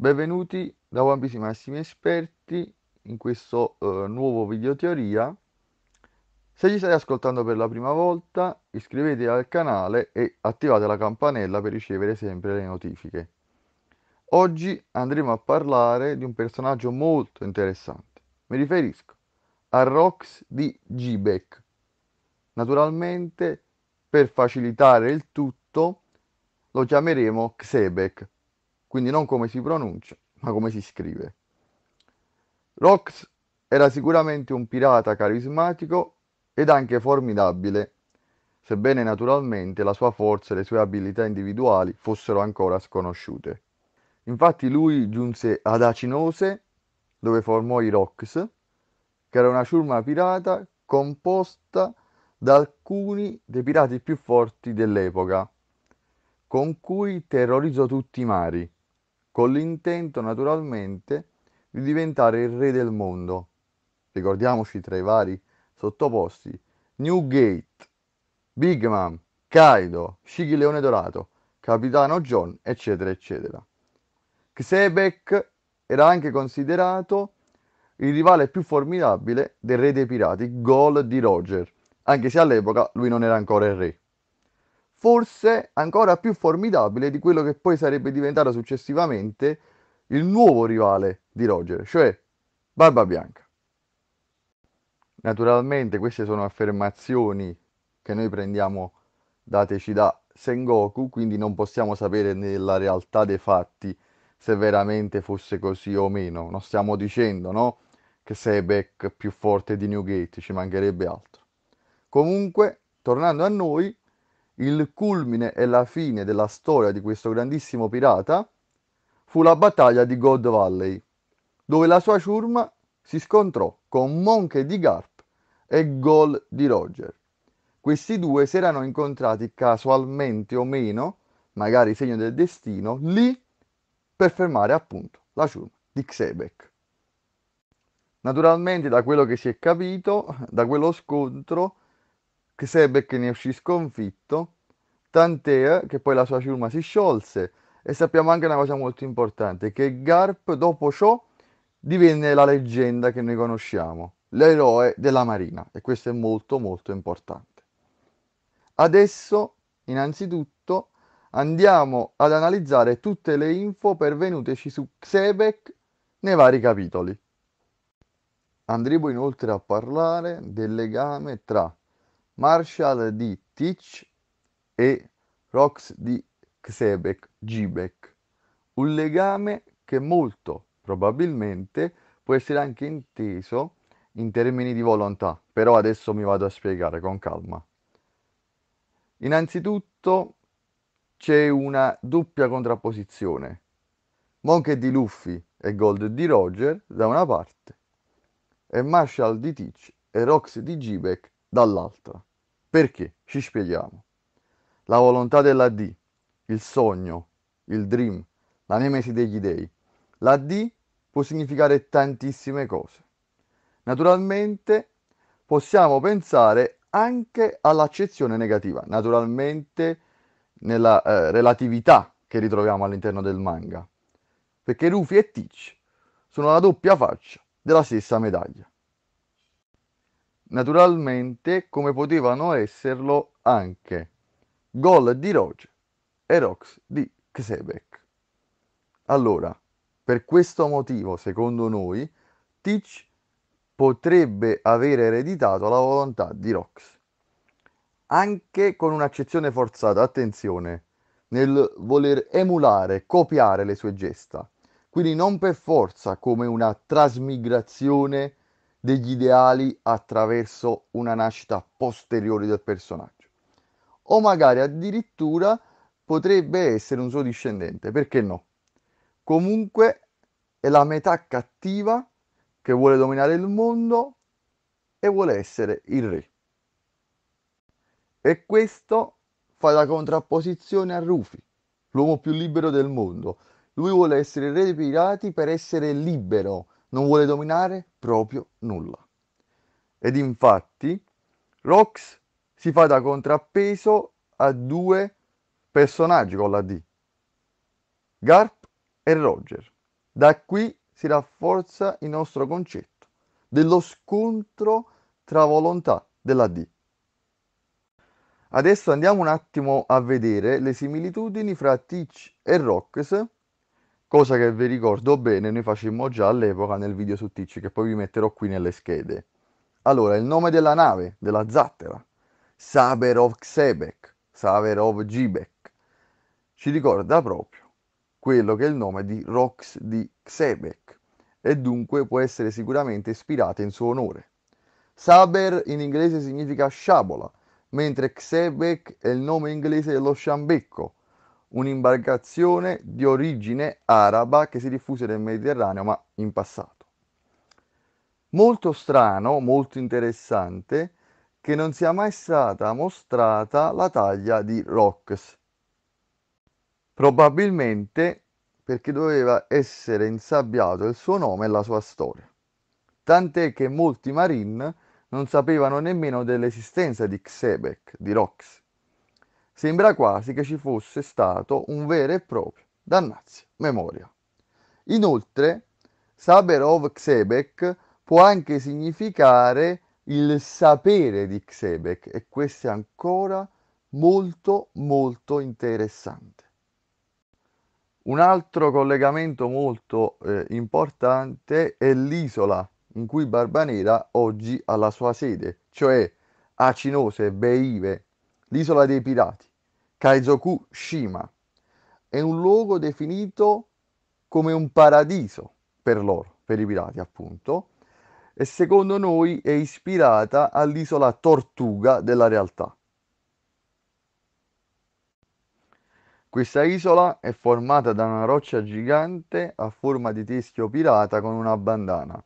Benvenuti da Wampis Piece Massimi Esperti in questo eh, nuovo video teoria. Se ci stai ascoltando per la prima volta iscrivetevi al canale e attivate la campanella per ricevere sempre le notifiche. Oggi andremo a parlare di un personaggio molto interessante. Mi riferisco a Rox di Gibek. Naturalmente per facilitare il tutto lo chiameremo Xebek quindi non come si pronuncia, ma come si scrive. Rox era sicuramente un pirata carismatico ed anche formidabile, sebbene naturalmente la sua forza e le sue abilità individuali fossero ancora sconosciute. Infatti lui giunse ad Acinose, dove formò i Rox, che era una ciurma pirata composta da alcuni dei pirati più forti dell'epoca, con cui terrorizzò tutti i mari con l'intento naturalmente di diventare il re del mondo. Ricordiamoci tra i vari sottoposti Newgate, Big Mom, Kaido, Shiki Leone Dorato, Capitano John, eccetera, eccetera. Xebek era anche considerato il rivale più formidabile del re dei pirati, Gol di Roger, anche se all'epoca lui non era ancora il re forse ancora più formidabile di quello che poi sarebbe diventato successivamente il nuovo rivale di Roger, cioè Barba Bianca. Naturalmente queste sono affermazioni che noi prendiamo dateci da Sengoku, quindi non possiamo sapere nella realtà dei fatti se veramente fosse così o meno. Non stiamo dicendo, no? Che Sebek è più forte di Newgate, ci mancherebbe altro. Comunque, tornando a noi, il culmine e la fine della storia di questo grandissimo pirata fu la battaglia di God Valley, dove la sua ciurma si scontrò con Monche di Garp e Gol di Roger. Questi due si erano incontrati casualmente o meno, magari segno del destino, lì per fermare appunto la ciurma di Xebek. Naturalmente da quello che si è capito, da quello scontro, che sebbè ne uscì sconfitto, tant'è che poi la sua ciurma si sciolse e sappiamo anche una cosa molto importante, che Garp dopo ciò divenne la leggenda che noi conosciamo, l'eroe della Marina e questo è molto molto importante. Adesso innanzitutto andiamo ad analizzare tutte le info pervenuteci su Xebek nei vari capitoli. Andremo inoltre a parlare del legame tra Marshall di Teach e Rox di Xebek, Gibek. Un legame che molto probabilmente può essere anche inteso in termini di volontà, però adesso mi vado a spiegare con calma. Innanzitutto c'è una doppia contrapposizione. Monk di Luffy e Gold di Roger da una parte e Marshall di Teach e Rox di Gibek dall'altra. Perché? Ci spieghiamo. La volontà della D, il sogno, il dream, la nemesi degli dei. La D può significare tantissime cose. Naturalmente possiamo pensare anche all'accezione negativa, naturalmente nella eh, relatività che ritroviamo all'interno del manga, perché Rufy e Teach sono la doppia faccia della stessa medaglia naturalmente come potevano esserlo anche gol di Roger e Rox di Ksebek. Allora, per questo motivo, secondo noi, Teach potrebbe aver ereditato la volontà di Rox. Anche con un'accezione forzata, attenzione, nel voler emulare, copiare le sue gesta. Quindi non per forza come una trasmigrazione degli ideali attraverso una nascita posteriore del personaggio. O magari addirittura potrebbe essere un suo discendente, perché no? Comunque è la metà cattiva che vuole dominare il mondo e vuole essere il re. E questo fa la contrapposizione a Rufy, l'uomo più libero del mondo. Lui vuole essere il re dei pirati per essere libero, non vuole dominare proprio nulla. Ed infatti Rox si fa da contrappeso a due personaggi con la D, Garp e Roger. Da qui si rafforza il nostro concetto dello scontro tra volontà della D. Adesso andiamo un attimo a vedere le similitudini fra Teach e Rox cosa che vi ricordo bene noi facemmo già all'epoca nel video su Ticci che poi vi metterò qui nelle schede. Allora, il nome della nave, della zattera, Saberov Xebek, Saverov Gibek, ci ricorda proprio quello che è il nome di Rox di Xebek e dunque può essere sicuramente ispirata in suo onore. Saber in inglese significa sciabola, mentre Xebek è il nome inglese dello sciambecco, un'imbarcazione di origine araba che si diffuse nel Mediterraneo, ma in passato. Molto strano, molto interessante, che non sia mai stata mostrata la taglia di Rox. Probabilmente perché doveva essere insabbiato il suo nome e la sua storia. Tant'è che molti marine non sapevano nemmeno dell'esistenza di Xebek, di Rox. Sembra quasi che ci fosse stato un vero e proprio dannazio memoria. Inoltre, Saberov Xebek può anche significare il sapere di Xebek e questo è ancora molto molto interessante. Un altro collegamento molto eh, importante è l'isola in cui Barbanera oggi ha la sua sede, cioè Acinose, Beive, l'isola dei pirati. Kaizoku Shima. È un luogo definito come un paradiso per loro, per i pirati appunto, e secondo noi è ispirata all'isola Tortuga della realtà. Questa isola è formata da una roccia gigante a forma di teschio pirata con una bandana.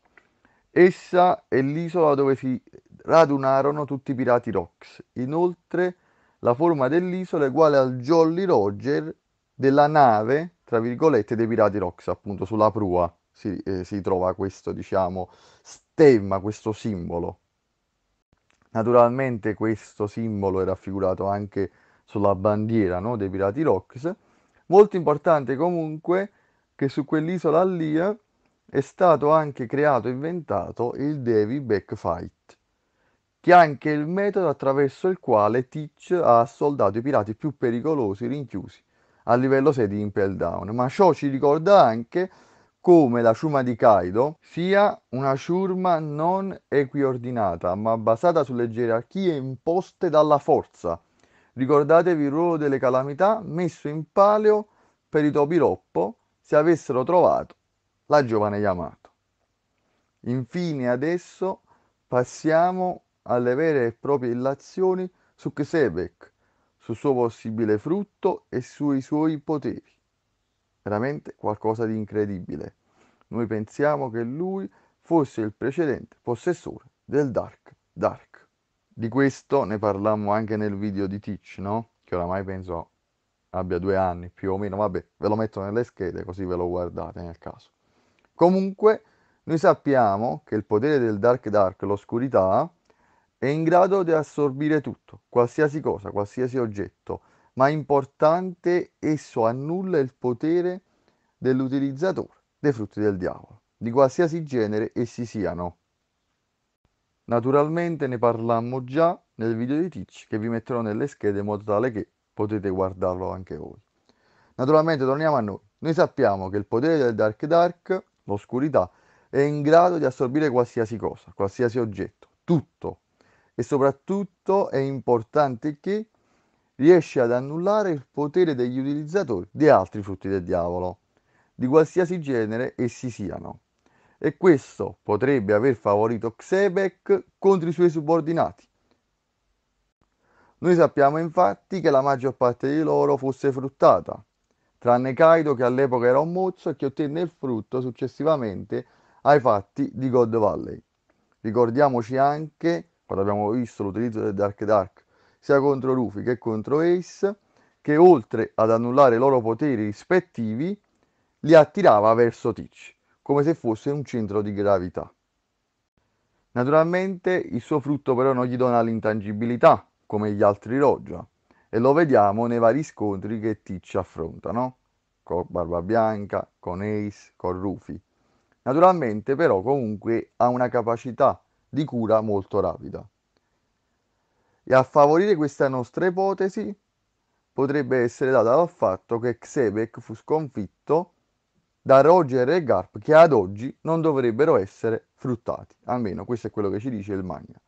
Essa è l'isola dove si radunarono tutti i pirati Rox. Inoltre la forma dell'isola è uguale al Jolly Roger della nave, tra virgolette, dei pirati Rox, appunto sulla prua si, eh, si trova questo, diciamo, stemma, questo simbolo. Naturalmente questo simbolo è raffigurato anche sulla bandiera no, dei pirati Rox. Molto importante comunque che su quell'isola lì è stato anche creato e inventato il Davy Back Fight che è anche il metodo attraverso il quale Teach ha assoldato i pirati più pericolosi rinchiusi a livello 6 di Impel Down. Ma ciò ci ricorda anche come la ciurma di Kaido sia una ciurma non equiordinata, ma basata sulle gerarchie imposte dalla forza. Ricordatevi il ruolo delle calamità messo in palio per i topi roppo se avessero trovato la giovane Yamato. Infine adesso passiamo alle vere e proprie illazioni su Ksebek, sul suo possibile frutto e sui suoi poteri. Veramente qualcosa di incredibile. Noi pensiamo che lui fosse il precedente possessore del Dark Dark. Di questo ne parlammo anche nel video di Teach, no? Che oramai penso abbia due anni più o meno, vabbè, ve lo metto nelle schede così ve lo guardate nel caso. Comunque, noi sappiamo che il potere del Dark Dark, l'oscurità, è in grado di assorbire tutto, qualsiasi cosa, qualsiasi oggetto, ma importante esso annulla il potere dell'utilizzatore dei frutti del diavolo, di qualsiasi genere essi siano. Naturalmente ne parlammo già nel video di Teach che vi metterò nelle schede in modo tale che potete guardarlo anche voi. Naturalmente torniamo a noi. Noi sappiamo che il potere del Dark Dark, l'oscurità, è in grado di assorbire qualsiasi cosa, qualsiasi oggetto, tutto, e soprattutto è importante che riesce ad annullare il potere degli utilizzatori di altri frutti del diavolo, di qualsiasi genere essi siano. E questo potrebbe aver favorito Xebek contro i suoi subordinati. Noi sappiamo infatti che la maggior parte di loro fosse fruttata, tranne Kaido che all'epoca era un mozzo e che ottenne il frutto successivamente ai fatti di God Valley. Ricordiamoci anche che quando abbiamo visto l'utilizzo del Dark Dark, sia contro Rufy che contro Ace, che oltre ad annullare i loro poteri rispettivi, li attirava verso Teach, come se fosse un centro di gravità. Naturalmente il suo frutto però non gli dona l'intangibilità, come gli altri Rogia, e lo vediamo nei vari scontri che Teach affronta, no? Con Barba Bianca, con Ace, con Rufy. Naturalmente però comunque ha una capacità di cura molto rapida. E a favorire questa nostra ipotesi potrebbe essere data dal fatto che Xebek fu sconfitto da Roger e Garp che ad oggi non dovrebbero essere fruttati, almeno questo è quello che ci dice il Magna.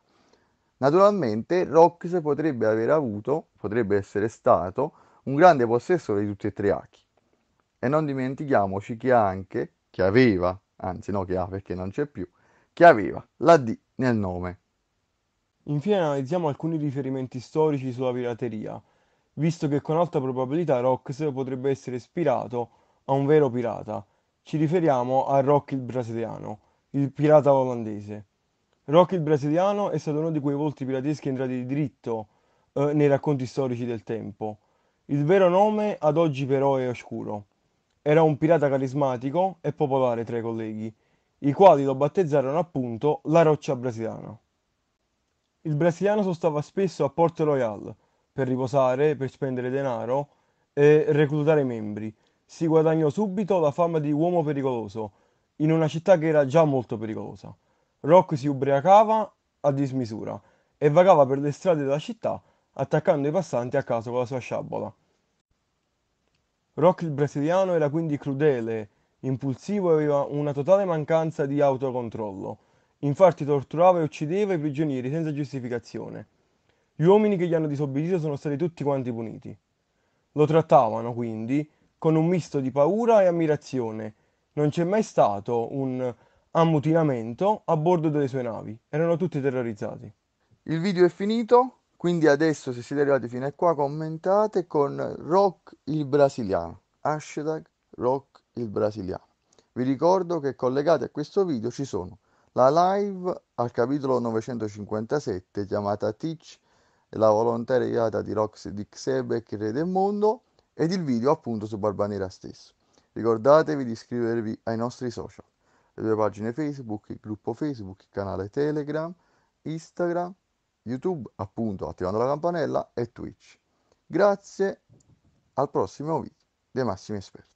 Naturalmente Rox potrebbe aver avuto, potrebbe essere stato, un grande possessore di tutti e tre Aki. E non dimentichiamoci che anche, che aveva, anzi no che ha perché non c'è più, che aveva la D nel nome. Infine analizziamo alcuni riferimenti storici sulla pirateria, visto che con alta probabilità Rox potrebbe essere ispirato a un vero pirata. Ci riferiamo a Rock il brasiliano, il pirata olandese. Rock il brasiliano è stato uno di quei volti pirateschi entrati di diritto eh, nei racconti storici del tempo. Il vero nome ad oggi però è oscuro. Era un pirata carismatico e popolare tra i colleghi, i quali lo battezzarono appunto la roccia brasiliana. Il brasiliano sostava spesso a Port Royal per riposare, per spendere denaro e reclutare membri. Si guadagnò subito la fama di uomo pericoloso in una città che era già molto pericolosa. Rock si ubriacava a dismisura e vagava per le strade della città attaccando i passanti a caso con la sua sciabola. Rock il brasiliano era quindi crudele impulsivo e aveva una totale mancanza di autocontrollo. Infatti torturava e uccideva i prigionieri senza giustificazione. Gli uomini che gli hanno disobbedito sono stati tutti quanti puniti. Lo trattavano, quindi, con un misto di paura e ammirazione. Non c'è mai stato un ammutinamento a bordo delle sue navi. Erano tutti terrorizzati. Il video è finito, quindi adesso se siete arrivati fino a qua commentate con Rock il brasiliano. Hashtag Rock il brasiliano. Vi ricordo che collegati a questo video ci sono la live al capitolo 957 chiamata Teach, la volontariata di Rox di Xebec, Re del Mondo ed il video appunto su Barbanera stesso. Ricordatevi di iscrivervi ai nostri social, le due pagine Facebook, il gruppo Facebook, il canale Telegram, Instagram, YouTube appunto attivando la campanella e Twitch. Grazie, al prossimo video dei massimi esperti.